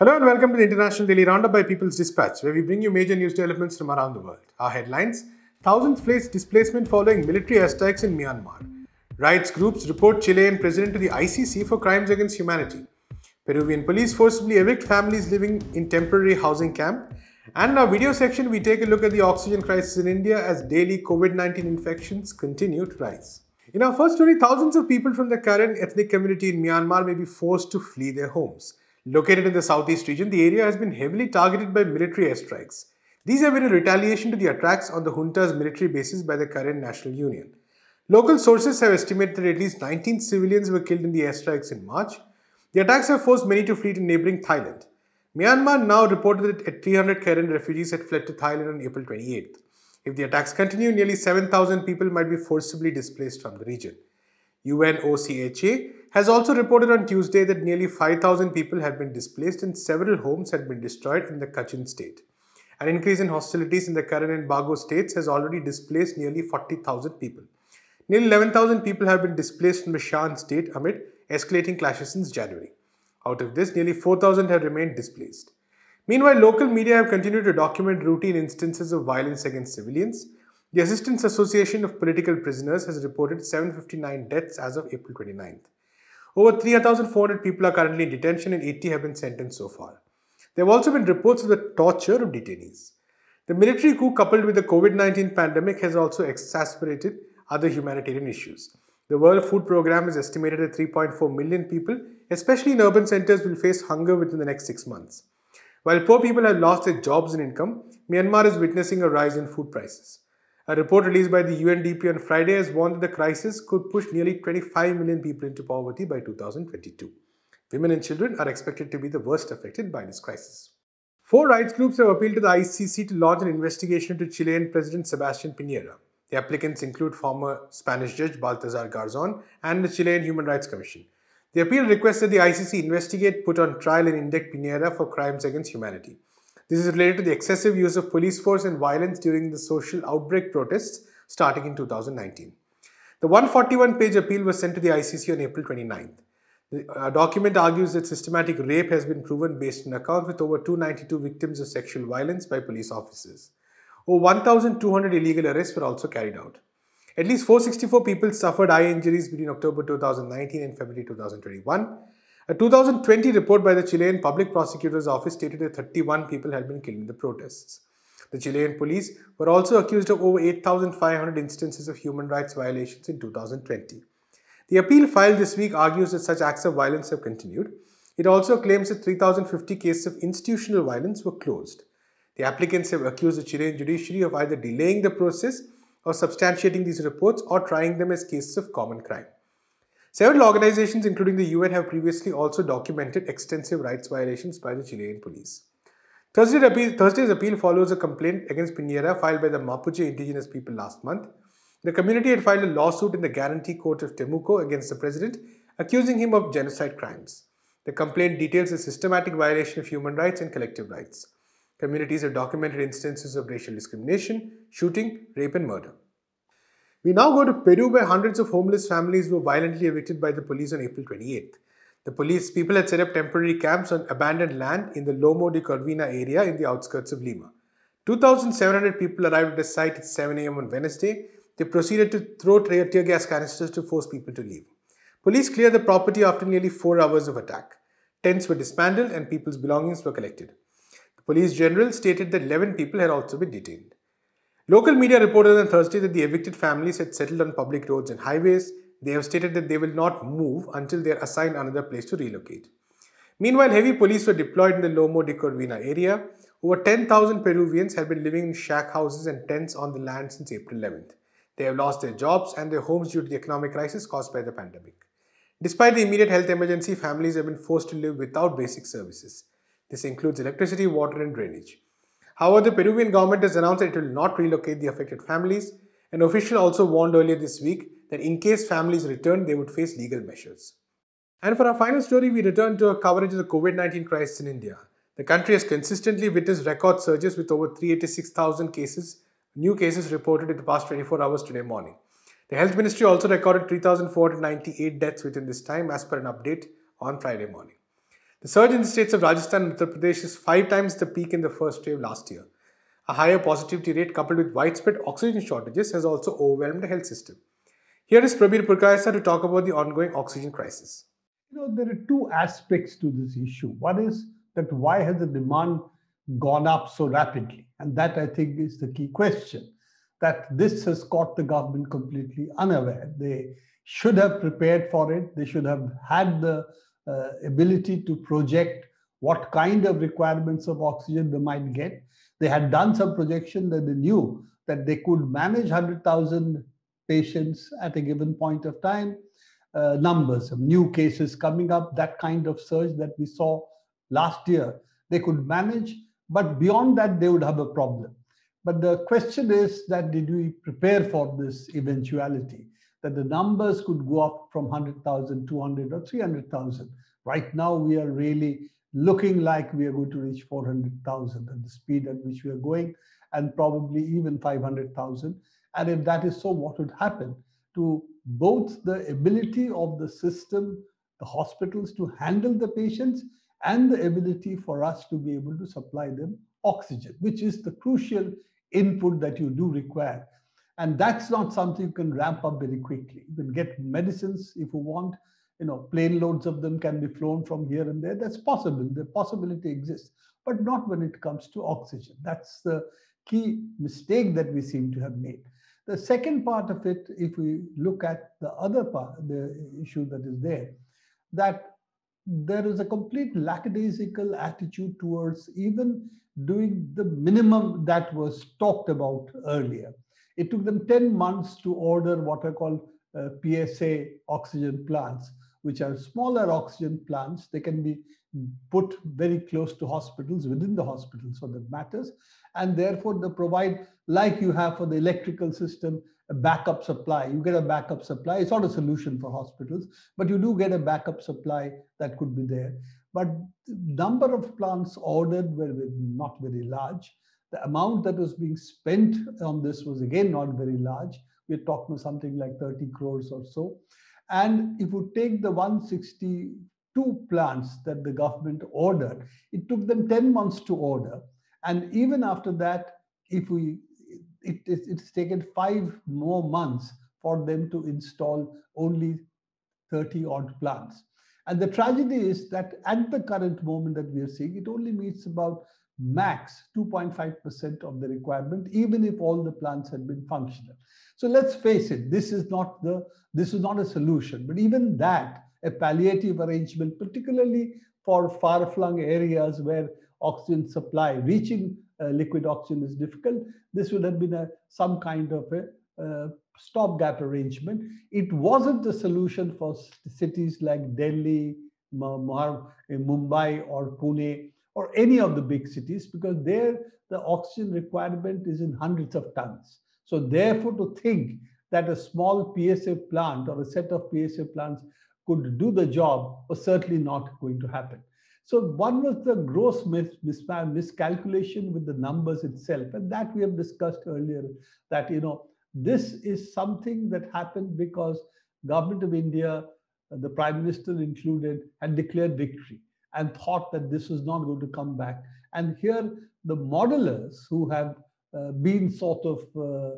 Hello and welcome to the International Daily Roundup by People's Dispatch, where we bring you major news developments from around the world. Our headlines thousands face displacement following military airstrikes in Myanmar. Rights groups report Chilean president to the ICC for crimes against humanity. Peruvian police forcibly evict families living in temporary housing camp. And in our video section, we take a look at the oxygen crisis in India as daily COVID 19 infections continue to rise. In our first story, thousands of people from the Karen ethnic community in Myanmar may be forced to flee their homes. Located in the southeast region, the area has been heavily targeted by military airstrikes. These have been in retaliation to the attacks on the junta's military bases by the current National Union. Local sources have estimated that at least 19 civilians were killed in the airstrikes in March. The attacks have forced many to flee to neighboring Thailand. Myanmar now reported that 300 Karen refugees had fled to Thailand on April 28. If the attacks continue, nearly 7,000 people might be forcibly displaced from the region. UNOCHA, has also reported on Tuesday that nearly 5,000 people had been displaced and several homes had been destroyed in the Kachin state. An increase in hostilities in the Karen and Bago states has already displaced nearly 40,000 people. Nearly 11,000 people have been displaced from the Shan state amid escalating clashes since January. Out of this, nearly 4,000 have remained displaced. Meanwhile, local media have continued to document routine instances of violence against civilians, the Assistance Association of Political Prisoners has reported 759 deaths as of April 29th. Over 3,400 people are currently in detention and 80 have been sentenced so far. There have also been reports of the torture of detainees. The military coup coupled with the COVID-19 pandemic has also exacerbated other humanitarian issues. The World Food Programme is estimated that 3.4 million people, especially in urban centres, will face hunger within the next six months. While poor people have lost their jobs and income, Myanmar is witnessing a rise in food prices. A report released by the UNDP on Friday has warned that the crisis could push nearly 25 million people into poverty by 2022. Women and children are expected to be the worst affected by this crisis. Four rights groups have appealed to the ICC to launch an investigation into Chilean President Sebastian Piñera. The applicants include former Spanish judge Baltasar Garzon and the Chilean Human Rights Commission. The appeal requests that the ICC investigate, put on trial, and indict Piñera for crimes against humanity. This is related to the excessive use of police force and violence during the social outbreak protests starting in 2019. The 141-page appeal was sent to the ICC on April 29th. The uh, document argues that systematic rape has been proven based on accounts with over 292 victims of sexual violence by police officers. Over 1,200 illegal arrests were also carried out. At least 464 people suffered eye injuries between October 2019 and February 2021. A 2020 report by the Chilean Public Prosecutor's Office stated that 31 people had been killed in the protests. The Chilean police were also accused of over 8,500 instances of human rights violations in 2020. The appeal filed this week argues that such acts of violence have continued. It also claims that 3,050 cases of institutional violence were closed. The applicants have accused the Chilean judiciary of either delaying the process or substantiating these reports or trying them as cases of common crime. Several organizations, including the UN, have previously also documented extensive rights violations by the Chilean police. Thursday's appeal, Thursday's appeal follows a complaint against Piñera filed by the Mapuche indigenous people last month. The community had filed a lawsuit in the Guarantee Court of Temuco against the president, accusing him of genocide crimes. The complaint details a systematic violation of human rights and collective rights. Communities have documented instances of racial discrimination, shooting, rape and murder. We now go to Peru where hundreds of homeless families were violently evicted by the police on April 28th. The police people had set up temporary camps on abandoned land in the Lomo de Corvina area in the outskirts of Lima. 2,700 people arrived at the site at 7 am on Wednesday. They proceeded to throw tear gas canisters to force people to leave. Police cleared the property after nearly four hours of attack. Tents were dismantled and people's belongings were collected. The police general stated that 11 people had also been detained. Local media reported on Thursday that the evicted families had settled on public roads and highways. They have stated that they will not move until they are assigned another place to relocate. Meanwhile, heavy police were deployed in the Lomo de Corvina area. Over 10,000 Peruvians have been living in shack houses and tents on the land since April 11th. They have lost their jobs and their homes due to the economic crisis caused by the pandemic. Despite the immediate health emergency, families have been forced to live without basic services. This includes electricity, water, and drainage. However, the Peruvian government has announced that it will not relocate the affected families. An official also warned earlier this week that in case families return, they would face legal measures. And for our final story, we return to a coverage of the COVID-19 crisis in India. The country has consistently witnessed record surges with over 386,000 cases, new cases reported in the past 24 hours today morning. The health ministry also recorded 3,498 deaths within this time as per an update on Friday morning. The surge in the states of Rajasthan and Uttar Pradesh is five times the peak in the first wave last year. A higher positivity rate coupled with widespread oxygen shortages has also overwhelmed the health system. Here is Prabir Purkayasa to talk about the ongoing oxygen crisis. You know, there are two aspects to this issue. One is that why has the demand gone up so rapidly? And that, I think, is the key question. That this has caught the government completely unaware. They should have prepared for it. They should have had the uh, ability to project what kind of requirements of oxygen they might get. They had done some projection that they knew that they could manage 100,000 patients at a given point of time. Uh, numbers of new cases coming up, that kind of surge that we saw last year, they could manage. But beyond that, they would have a problem. But the question is that did we prepare for this eventuality? that the numbers could go up from 100,000, 200 or 300,000. Right now, we are really looking like we are going to reach 400,000 at the speed at which we are going and probably even 500,000. And if that is so, what would happen to both the ability of the system, the hospitals to handle the patients and the ability for us to be able to supply them oxygen, which is the crucial input that you do require and that's not something you can ramp up very quickly. You can get medicines if you want. You know, plane loads of them can be flown from here and there. That's possible. The possibility exists, but not when it comes to oxygen. That's the key mistake that we seem to have made. The second part of it, if we look at the other part, the issue that is there, that there is a complete lackadaisical attitude towards even doing the minimum that was talked about earlier. It took them 10 months to order what are called uh, PSA oxygen plants, which are smaller oxygen plants. They can be put very close to hospitals, within the hospitals for that matters. And therefore, they provide, like you have for the electrical system, a backup supply. You get a backup supply. It's not a solution for hospitals, but you do get a backup supply that could be there. But the number of plants ordered were not very large. The amount that was being spent on this was again not very large. We're talking something like 30 crores or so. And if you take the 162 plants that the government ordered, it took them 10 months to order. And even after that, if we it, it, it's taken five more months for them to install only 30 odd plants. And the tragedy is that at the current moment that we are seeing, it only meets about max 2.5% of the requirement, even if all the plants had been functional. So let's face it, this is not the this is not a solution, but even that, a palliative arrangement, particularly for far-flung areas where oxygen supply, reaching uh, liquid oxygen is difficult, this would have been a, some kind of a uh, stopgap arrangement. It wasn't the solution for cities like Delhi, Mumbai or Pune, or any of the big cities because there the oxygen requirement is in hundreds of tons. So therefore, to think that a small PSA plant or a set of PSA plants could do the job was certainly not going to happen. So one was the gross mis mis miscalculation with the numbers itself, and that we have discussed earlier. That you know this is something that happened because government of India, the prime minister included, had declared victory and thought that this was not going to come back. And here, the modelers who have uh, been sort of uh,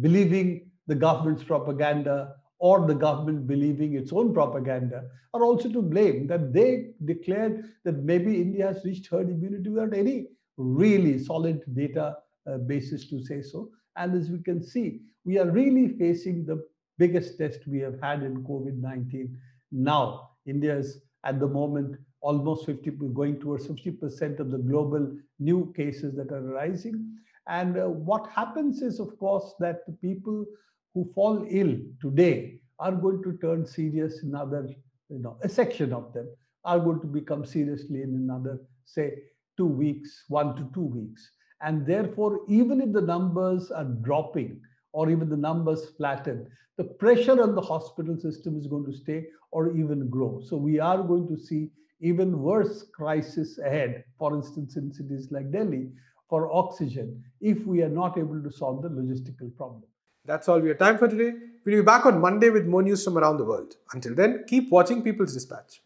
believing the government's propaganda or the government believing its own propaganda are also to blame that they declared that maybe India has reached herd immunity without any really solid data uh, basis to say so. And as we can see, we are really facing the biggest test we have had in COVID 19 now. India is at the moment almost 50, going towards 50% of the global new cases that are arising. And uh, what happens is, of course, that the people who fall ill today are going to turn serious in another you know, a section of them are going to become seriously in another, say, two weeks, one to two weeks. And therefore, even if the numbers are dropping or even the numbers flatten, the pressure on the hospital system is going to stay or even grow. So we are going to see even worse crisis ahead, for instance, in cities like Delhi, for oxygen if we are not able to solve the logistical problem. That's all we have time for today. We'll be back on Monday with more news from around the world. Until then, keep watching People's Dispatch.